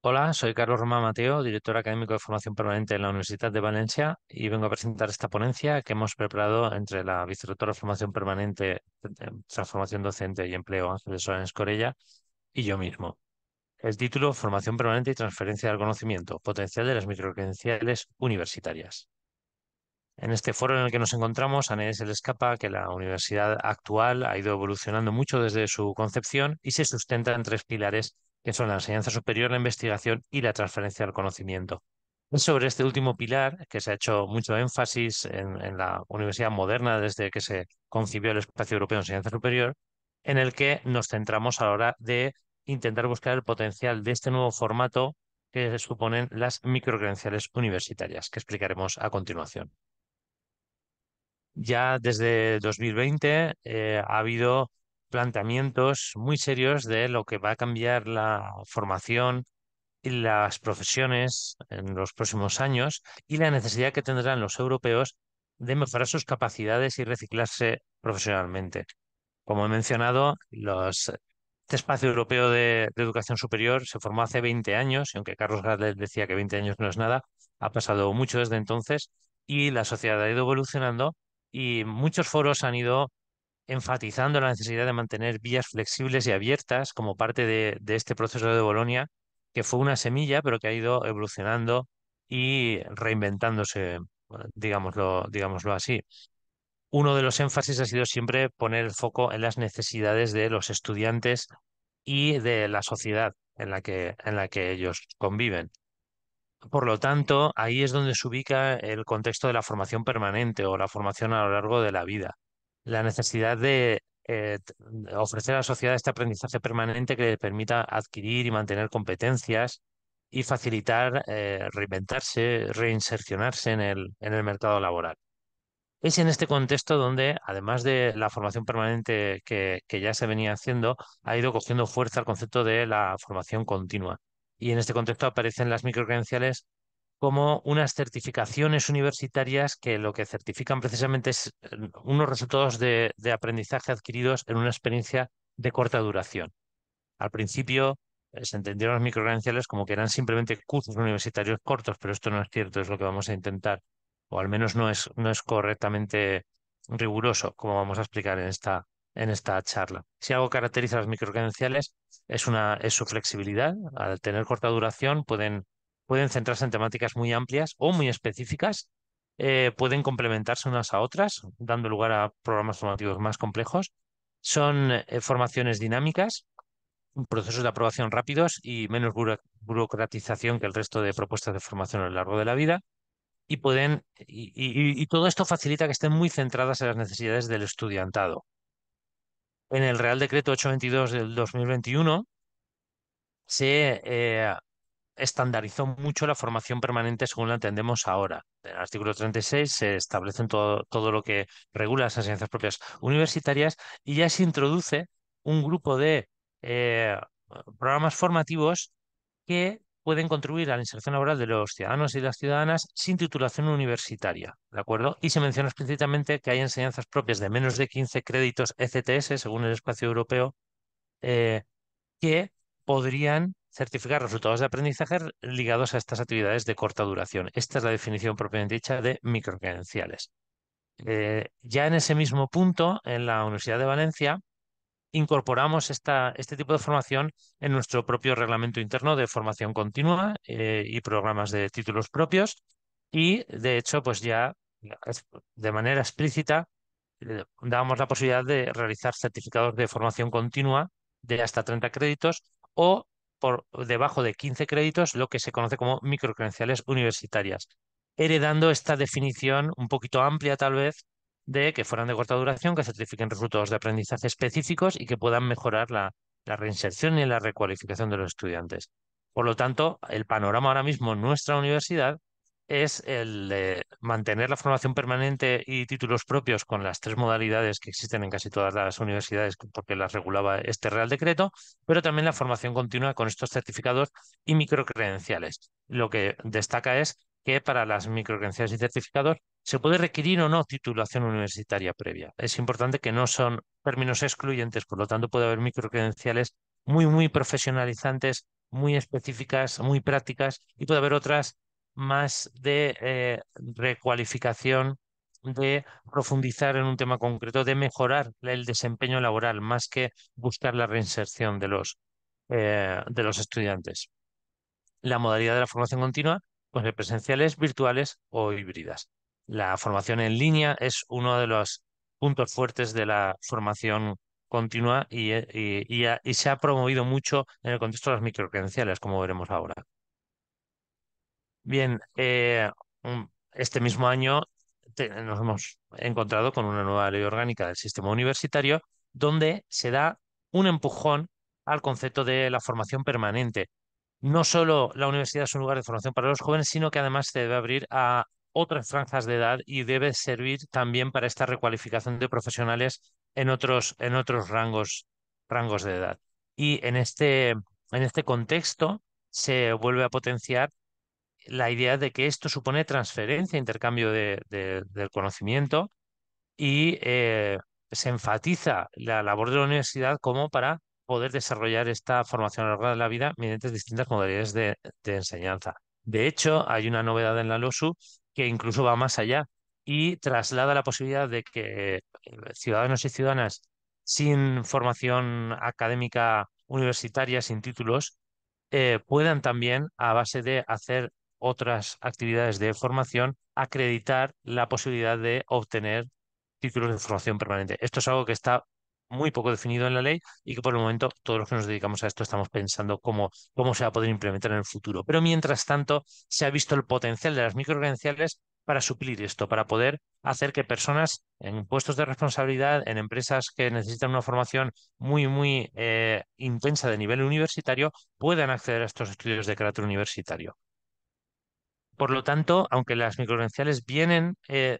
Hola, soy Carlos Román Mateo, director académico de formación permanente en la Universidad de Valencia y vengo a presentar esta ponencia que hemos preparado entre la vicerrectora de formación permanente, transformación docente y empleo Ángeles en Corella y yo mismo. El título Formación permanente y transferencia del conocimiento, potencial de las microcredenciales universitarias. En este foro en el que nos encontramos, a nadie se le escapa que la universidad actual ha ido evolucionando mucho desde su concepción y se sustenta en tres pilares que son la enseñanza superior, la investigación y la transferencia del conocimiento. Es sobre este último pilar que se ha hecho mucho énfasis en, la universidad moderna desde que se concibió el espacio europeo de enseñanza superior, en el que nos centramos a la hora de intentar buscar el potencial de este nuevo formato que suponen las microcredenciales universitarias, que explicaremos a continuación. Ya desde 2020 eh, ha habido planteamientos muy serios de lo que va a cambiar la formación y las profesiones en los próximos años y la necesidad que tendrán los europeos de mejorar sus capacidades y reciclarse profesionalmente. Como he mencionado, los, este espacio europeo de, educación superior se formó hace 20 años, y aunque Carlos Gardel decía que 20 años no es nada, ha pasado mucho desde entonces y la sociedad ha ido evolucionando y muchos foros han ido enfatizando la necesidad de mantener vías flexibles y abiertas como parte de, este proceso de Bolonia, que fue una semilla, pero que ha ido evolucionando y reinventándose, digámoslo, digámoslo así. Uno de los énfasis ha sido siempre poner el foco en las necesidades de los estudiantes y de la sociedad en la que, en la que ellos conviven. Por lo tanto, ahí es donde se ubica el contexto de la formación permanente o la formación a lo largo de la vida la necesidad eh, de ofrecer a la sociedad este aprendizaje permanente que le permita adquirir y mantener competencias y facilitar eh, reinventarse, reinsercionarse en el, en el mercado laboral. Es en este contexto donde, además de la formación permanente que, que, ya se venía haciendo, ha ido cogiendo fuerza el concepto de la formación continua. Y en este contexto aparecen las microcredenciales como unas certificaciones universitarias que lo que certifican precisamente es eh, unos resultados de, aprendizaje adquiridos en una experiencia de corta duración. Al principio eh, se entendieron los microcredenciales como que eran simplemente cursos universitarios cortos, pero esto no es cierto, es lo que vamos a intentar, o al menos no es, no es correctamente riguroso, como vamos a explicar en esta, en esta charla. Si algo caracteriza a las microcredenciales es, una, es su flexibilidad. Al tener corta duración pueden pueden centrarse en temáticas muy amplias o muy específicas, eh, pueden complementarse unas a otras, dando lugar a programas formativos más complejos. Son eh, formaciones dinámicas, procesos de aprobación rápidos y menos burocratización que el resto de propuestas de formación a lo largo de la vida. Y, pueden, y, todo esto facilita que estén muy centradas en las necesidades del estudiantado. En el Real Decreto 822 del 2021 se eh, estandarizó mucho la formación permanente según la entendemos ahora. En el artículo 36 se establece todo, todo lo que regula las enseñanzas propias universitarias y ya se introduce un grupo de eh, programas formativos que pueden contribuir a la inserción laboral de los ciudadanos y las ciudadanas sin titulación universitaria, ¿de acuerdo? Y se menciona explícitamente que hay enseñanzas propias de menos de 15 créditos ECTS, según el espacio europeo, eh, que podrían Certificar resultados de aprendizaje ligados a estas actividades de corta duración. Esta es la definición propiamente dicha de microcredenciales. Eh, ya en ese mismo punto, en la Universidad de Valencia, incorporamos esta, este tipo de formación en nuestro propio reglamento interno de formación continua eh, y programas de títulos propios. Y de hecho, pues ya de manera explícita dábamos damos la posibilidad de realizar certificados de formación continua de hasta 30 créditos o por debajo de 15 créditos lo que se conoce como microcredenciales universitarias, heredando esta definición un poquito amplia tal vez de que fueran de corta duración, que certifiquen resultados de aprendizaje específicos y que puedan mejorar la, la reinserción y la recualificación de los estudiantes. Por lo tanto, el panorama ahora mismo en nuestra universidad es el de mantener la formación permanente y títulos propios con las tres modalidades que existen en casi todas las universidades, porque las regulaba este Real Decreto, pero también la formación continua con estos certificados y microcredenciales. Lo que destaca es que para las microcredenciales y certificados se puede requerir o no titulación universitaria previa. Es importante que no son términos excluyentes, por lo tanto puede haber microcredenciales muy, muy profesionalizantes, muy específicas, muy prácticas, y puede haber otras más de eh, recualificación, de profundizar en un tema concreto, de mejorar el desempeño laboral, más que buscar la reinserción de los, eh, de los estudiantes. La modalidad de la formación continua, pues de presenciales, virtuales o híbridas. La formación en línea es uno de los puntos fuertes de la formación continua y eh, se ha promovido mucho en el contexto de las microcredenciales, como veremos ahora. Bien, eh, este mismo año nos hemos encontrado con una nueva ley orgánica del sistema universitario donde se da un empujón al concepto de la formación permanente. No solo la universidad es un lugar de formación para los jóvenes, sino que además se debe abrir a otras franjas de edad y debe servir también para esta recualificación de profesionales en otros, rangos, de edad. Y este, en este contexto se vuelve a potenciar la idea de que esto supone transferencia, intercambio de, del conocimiento y eh, se enfatiza la labor de la universidad como para poder desarrollar esta formación a lo largo de la vida mediante distintas modalidades de, enseñanza. De hecho, hay una novedad en la LOSU que incluso va más allá y traslada la posibilidad de que eh, ciudadanos y ciudadanas sin formación académica universitaria, sin títulos, eh, puedan también, a base de hacer otras actividades de formación, acreditar la posibilidad de obtener títulos de formación permanente. Esto es algo que está muy poco definido en la ley y que por el momento todos los que nos dedicamos a esto estamos pensando cómo, cómo se va a poder implementar en el futuro. Pero mientras tanto, se ha visto el potencial de las microcredenciales para suplir esto, para poder hacer que personas en puestos de responsabilidad, en empresas que necesitan una formación muy, muy eh, intensa de nivel universitario, puedan acceder a estos estudios de carácter universitario. Por lo tanto, aunque las microcredenciales vienen eh,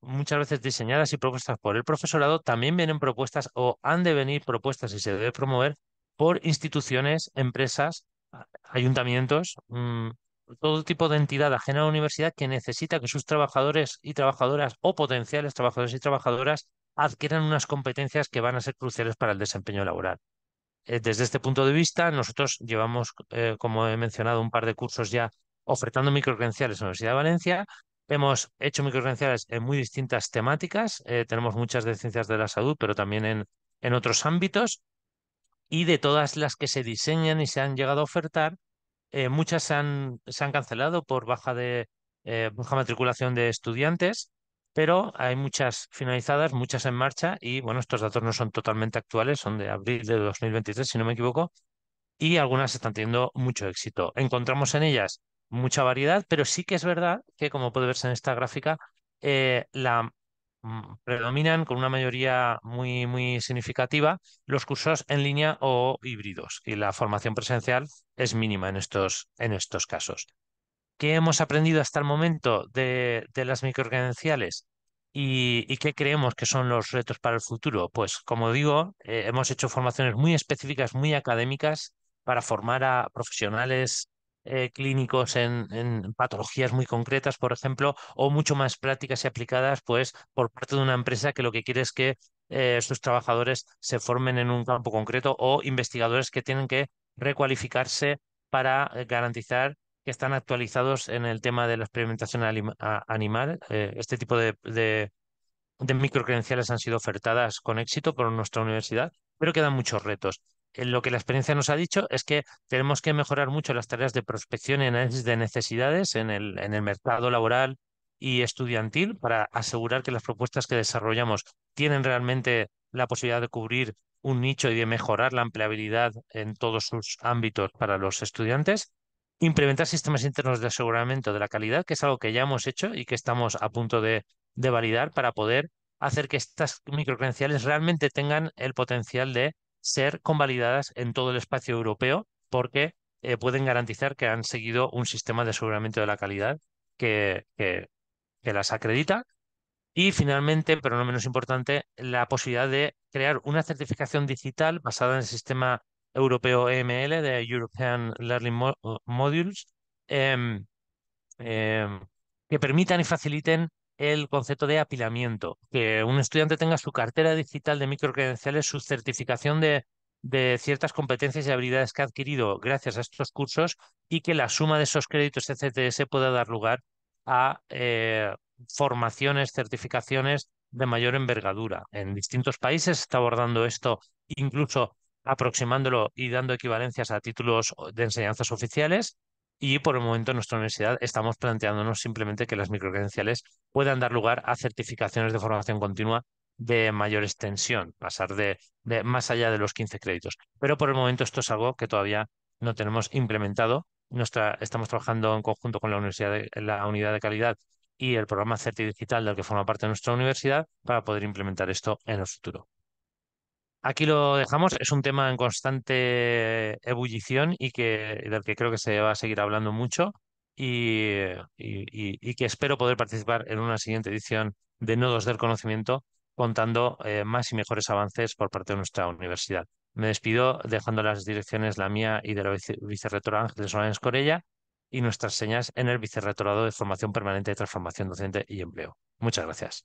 muchas veces diseñadas y propuestas por el profesorado, también vienen propuestas o han de venir propuestas y se debe promover por instituciones, empresas, ayuntamientos, mm, todo tipo de entidad ajena a la universidad que necesita que sus trabajadores y trabajadoras o potenciales trabajadores y trabajadoras adquieran unas competencias que van a ser cruciales para el desempeño laboral. Eh, desde este punto de vista, nosotros llevamos, eh, como he mencionado, un par de cursos ya ofertando microcredenciales en la Universidad de Valencia. Hemos hecho microcredenciales en muy distintas temáticas. Eh, tenemos muchas de ciencias de la salud, pero también en, en otros ámbitos. Y de todas las que se diseñan y se han llegado a ofertar, eh, muchas se han, cancelado por baja, de, eh, baja matriculación de estudiantes, pero hay muchas finalizadas, muchas en marcha. Y bueno, estos datos no son totalmente actuales, son de abril de 2023, si no me equivoco. Y algunas están teniendo mucho éxito. Encontramos en ellas mucha variedad, pero sí que es verdad que, como puede verse en esta gráfica, eh, la mm, predominan con una mayoría muy, muy significativa los cursos en línea o híbridos y la formación presencial es mínima en estos, en estos casos. ¿Qué hemos aprendido hasta el momento de, las microcredenciales y, qué creemos que son los retos para el futuro? Pues como digo, eh, hemos hecho formaciones muy específicas, muy académicas para formar a profesionales eh, clínicos en, patologías muy concretas, por ejemplo, o mucho más prácticas y aplicadas pues, por parte de una empresa que lo que quiere es que eh, sus trabajadores se formen en un campo concreto o investigadores que tienen que recualificarse para eh, garantizar que están actualizados en el tema de la experimentación animal. este tipo de, de microcredenciales han sido ofertadas con éxito por nuestra universidad, pero quedan muchos retos. Eh, lo que la experiencia nos ha dicho es que tenemos que mejorar mucho las tareas de prospección y análisis de necesidades en el, en el mercado laboral y estudiantil para asegurar que las propuestas que desarrollamos tienen realmente la posibilidad de cubrir un nicho y de mejorar la empleabilidad en todos sus ámbitos para los estudiantes. Implementar sistemas internos de aseguramiento de la calidad, que es algo que ya hemos hecho y que estamos a punto de, de validar para poder hacer que estas microcredenciales realmente tengan el potencial de ser convalidadas en todo el espacio europeo porque eh, pueden garantizar que han seguido un sistema de aseguramiento de la calidad que, que, las acredita. Y finalmente, pero no menos importante, la posibilidad de crear una certificación digital basada en el sistema europeo EML de European Learning Modules em, em, que permitan y faciliten el concepto de apilamiento, que un estudiante tenga su cartera digital de microcredenciales, su certificación de, ciertas competencias y habilidades que ha adquirido gracias a estos cursos y que la suma de esos créditos CCTS pueda dar lugar a eh, formaciones, certificaciones de mayor envergadura. En distintos países se está abordando esto, incluso aproximándolo y dando equivalencias a títulos de enseñanzas oficiales. Y por el momento en nuestra universidad estamos planteándonos simplemente que las microcredenciales puedan dar lugar a certificaciones de formación continua de mayor extensión, pasar de, más allá de los 15 créditos. Pero por el momento esto es algo que todavía no tenemos implementado. Nuestra, estamos trabajando en conjunto con la, universidad la unidad de calidad y el programa digital del que forma parte nuestra universidad para poder implementar esto en el futuro. Aquí lo dejamos, es un tema en constante ebullición y que, del que creo que se va a seguir hablando mucho y, que espero poder participar en una siguiente edición de Nodos del Conocimiento contando eh, más y mejores avances por parte de nuestra universidad. Me despido dejando las direcciones la mía y de la vice vicerrectora Ángeles Solanes Corella y nuestras señas en el Vicerrectorado de Formación Permanente de Transformación Docente y Empleo. Muchas gracias.